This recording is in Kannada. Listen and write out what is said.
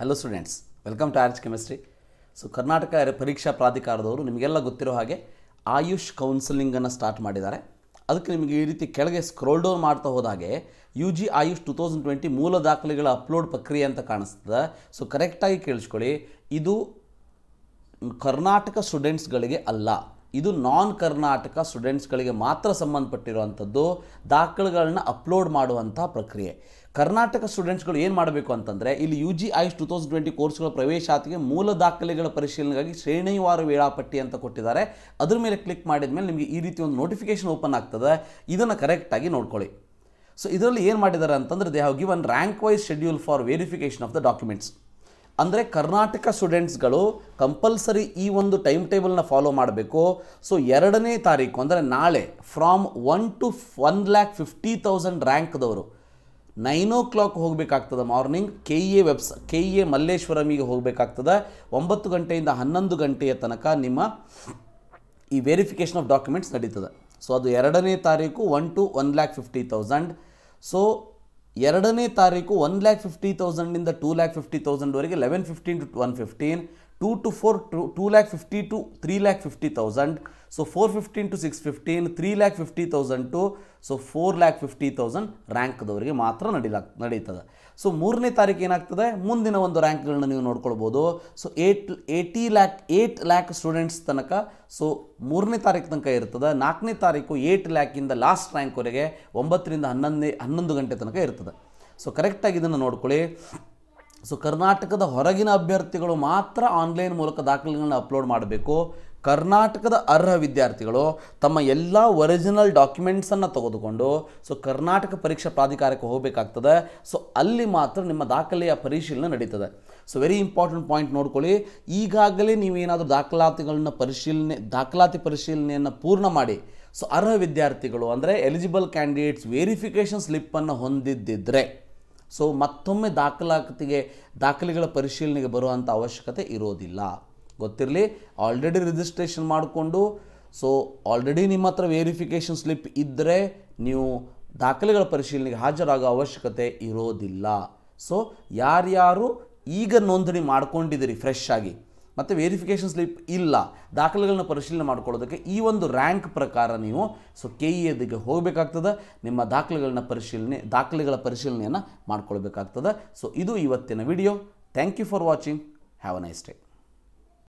hello students welcome to arch chemistry so Karnataka ಪರೀಕ್ಷಾ ಪ್ರಾಧಿಕಾರದವರು ನಿಮಗೆಲ್ಲ ಗೊತ್ತಿರೋ ಹಾಗೆ ಆಯುಷ್ ಕೌನ್ಸಿಲಿಂಗನ್ನು ಸ್ಟಾರ್ಟ್ ಮಾಡಿದ್ದಾರೆ ಅದಕ್ಕೆ ನಿಮಗೆ ಈ ರೀತಿ ಕೆಳಗೆ ಸ್ಕ್ರೋಲ್ ಡೌನ್ ಮಾಡ್ತಾ ಹೋದಾಗೆ U G AYUSH two thousand twenty ಮೂಲ ದಾಖಲೆಗಳ ಅಪ್ಲೋಡ್ ಪ್ರಕ್ರಿಯೆ ಅಂತ ಕಾಣಿಸ್ತದೆ ಸೊ ಕರೆಕ್ಟಾಗಿ ಕೇಳಿಸ್ಕೊಳ್ಳಿ ಇದು ಕರ್ನಾಟಕ ಸ್ಟೂಡೆಂಟ್ಸ್ಗಳಿಗೆ ಅಲ್ಲ ಇದು ನಾನ್ ಕರ್ನಾಟಕ ಸ್ಟೂಡೆಂಟ್ಸ್ಗಳಿಗೆ ಮಾತ್ರ ಸಂಬಂಧಪಟ್ಟಿರುವಂಥದ್ದು ದಾಖಲೆಗಳನ್ನ ಅಪ್ಲೋಡ್ ಮಾಡುವಂಥ ಪ್ರಕ್ರಿಯೆ ಕರ್ನಾಟಕ ಸ್ಟೂಡೆಂಟ್ಸ್ಗಳು ಏನು ಮಾಡಬೇಕು ಅಂತಂದರೆ ಇಲ್ಲಿ ಯು ಜಿ ಐಸ್ ಟು ತೌಸಂಡ್ ಟ್ವೆಂಟಿ ಕೋರ್ಸ್ಗಳ ಪ್ರವೇಶಾತಿಗೆ ಮೂಲ ದಾಖಲೆಗಳ ಪರಿಶೀಲನೆಗಾಗಿ ಶ್ರೇಣಿವಾರು ವೇಳಾಪಟ್ಟಿ ಅಂತ ಕೊಟ್ಟಿದ್ದಾರೆ ಅದ್ರ ಮೇಲೆ ಕ್ಲಿಕ್ ಮಾಡಿದ ಮೇಲೆ ನಿಮಗೆ ಈ ರೀತಿ ಒಂದು ನೋಟಿಫಿಕೇಶನ್ ಓಪನ್ ಆಗ್ತದೆ ಇದನ್ನು ಕರೆಕ್ಟಾಗಿ ನೋಡ್ಕೊಳ್ಳಿ ಸೊ ಇದರಲ್ಲಿ ಏನು ಮಾಡಿದ್ದಾರೆ ಅಂತಂದರೆ they have given rank wise schedule for verification of the documents ಅಂದರೆ ಕರ್ನಾಟಕ ಸ್ಟೂಡೆಂಟ್ಸ್ಗಳು ಕಂಪಲ್ಸರಿ ಈ ಒಂದು ಟೈಮ್ ಟೇಬಲ್ನ ಫಾಲೋ ಮಾಡಬೇಕು ಸೊ ಎರಡನೇ ತಾರೀಕು ಅಂದರೆ ನಾಳೆ from one to one lakh fifty thousand ರ್ಯಾಂಕ್ದವರು ನೈನ್ ಓ ಕ್ಲಾಕ್ ಹೋಗಬೇಕಾಗ್ತದೆ ಮಾರ್ನಿಂಗ್ ಕೆ ಇ ಎ ವೆಬ್ಸ್ ಕೆ ಇ ಎ ಮಲ್ಲೇಶ್ವರಮಿಗೆ ಹೋಗಬೇಕಾಗ್ತದೆ ಒಂಬತ್ತು ಗಂಟೆಯಿಂದ ಹನ್ನೊಂದು ಗಂಟೆಯ ತನಕ ನಿಮ್ಮ ಈ ವೆರಿಫಿಕೇಷನ್ ಆಫ್ ಡಾಕ್ಯುಮೆಂಟ್ಸ್ ನಡೀತದೆ ಸೊ ಅದು ಎರಡನೇ ತಾರೀಕು one to one lakh fifty thousand so एरने तारीख वन ऐक् fifty thousand fifty thousand fifty eleven fifteen to one fifteen to two four 2 lakh fifty to three lakh fifty to so four fifteen to six fifteen three lakh fifty thousand to so four lakh fifty thousand ರ್ಯಾಂಕ್ದವರಿಗೆ ಮಾತ್ರ ನಡಿಲಾಕ್ ನಡೀತದೆ ಸೊ ಮೂರನೇ ತಾರೀಕು ಏನಾಗ್ತದೆ ಮುಂದಿನ ಒಂದು ರ್ಯಾಂಕ್ಗಳನ್ನ ನೀವು ನೋಡ್ಕೊಳ್ಬೋದು so eight eighty lakh eight lakh students ತನಕ ಸೊ ಮೂರನೇ ತಾರೀಕು ತನಕ ಇರ್ತದೆ ನಾಲ್ಕನೇ ತಾರೀಕು ಏಯ್ಟ್ ಲ್ಯಾಕಿಂದ ಲಾಸ್ಟ್ ರ್ಯಾಂಕ್ವರೆಗೆ ಒಂಬತ್ತರಿಂದ ಹನ್ನೊಂದನೇ ಹನ್ನೊಂದು ಗಂಟೆ ತನಕ ಇರ್ತದೆ ಸೊ ಕರೆಕ್ಟಾಗಿ ಇದನ್ನು ನೋಡ್ಕೊಳ್ಳಿ ಸೊ ಕರ್ನಾಟಕದ ಹೊರಗಿನ ಅಭ್ಯರ್ಥಿಗಳು ಮಾತ್ರ ಆನ್ಲೈನ್ ಮೂಲಕ ದಾಖಲೆಗಳನ್ನ ಅಪ್ಲೋಡ್ ಮಾಡಬೇಕು ಕರ್ನಾಟಕದ ಅರ್ಹ ವಿದ್ಯಾರ್ಥಿಗಳು ತಮ್ಮ ಎಲ್ಲ ಒರಿಜಿನಲ್ ಡಾಕ್ಯುಮೆಂಟ್ಸನ್ನು ತೆಗೆದುಕೊಂಡು ಸೊ ಕರ್ನಾಟಕ ಪರೀಕ್ಷಾ ಪ್ರಾಧಿಕಾರಕ್ಕೆ ಹೋಗಬೇಕಾಗ್ತದೆ ಸೊ ಅಲ್ಲಿ ಮಾತ್ರ ನಿಮ್ಮ ದಾಖಲೆಯ ಪರಿಶೀಲನೆ ನಡೀತದೆ ಸೊ ವೆರಿ ಇಂಪಾರ್ಟೆಂಟ್ ಪಾಯಿಂಟ್ ನೋಡ್ಕೊಳ್ಳಿ ಈಗಾಗಲೇ ನೀವೇನಾದರೂ ದಾಖಲಾತಿಗಳನ್ನ ಪರಿಶೀಲನೆ ದಾಖಲಾತಿ ಪರಿಶೀಲನೆಯನ್ನು ಪೂರ್ಣ ಮಾಡಿ ಸೊ ಅರ್ಹ ವಿದ್ಯಾರ್ಥಿಗಳು ಅಂದರೆ ಎಲಿಜಿಬಲ್ ಕ್ಯಾಂಡಿಡೇಟ್ಸ್ ವೆರಿಫಿಕೇಷನ್ ಸ್ಲಿಪ್ಪನ್ನು ಹೊಂದಿದ್ದಿದ್ರೆ ಸೊ ಮತ್ತೊಮ್ಮೆ ದಾಖಲಾತಿಗೆ ದಾಖಲೆಗಳ ಪರಿಶೀಲನೆಗೆ ಬರುವಂಥ ಅವಶ್ಯಕತೆ ಇರೋದಿಲ್ಲ ಗೊತ್ತಿರಲಿ ಆಲ್ರೆಡಿ ರಿಜಿಸ್ಟ್ರೇಷನ್ ಮಾಡಿಕೊಂಡು ಸೊ ಆಲ್ರೆಡಿ ನಿಮ್ಮ ಹತ್ರ ವೇರಿಫಿಕೇಷನ್ ಸ್ಲಿಪ್ ಇದ್ದರೆ ನೀವು ದಾಖಲೆಗಳ ಪರಿಶೀಲನೆಗೆ ಹಾಜರಾಗೋ ಅವಶ್ಯಕತೆ ಇರೋದಿಲ್ಲ ಸೊ ಯಾರ್ಯಾರು ಈಗ ನೋಂದಣಿ ಮಾಡ್ಕೊಂಡಿದ್ದೀರಿ ಫ್ರೆಶ್ ಆಗಿ ಮತ್ತು ವೆರಿಫಿಕೇಷನ್ ಸ್ಲಿಪ್ ಇಲ್ಲ ದಾಖಲೆಗಳನ್ನ ಪರಿಶೀಲನೆ ಮಾಡ್ಕೊಳ್ಳೋದಕ್ಕೆ ಈ ಒಂದು ರ್ಯಾಂಕ್ ಪ್ರಕಾರ ನೀವು ಸೊ ಕೆ ಇ e ಎದಿಗೆ ಹೋಗಬೇಕಾಗ್ತದೆ ನಿಮ್ಮ ದಾಖಲೆಗಳನ್ನ ಪರಿಶೀಲನೆ ದಾಖಲೆಗಳ ಪರಿಶೀಲನೆಯನ್ನು ಮಾಡ್ಕೊಳ್ಬೇಕಾಗ್ತದೆ ಸೊ ಇದು ಇವತ್ತಿನ video thank you for watching have a nice day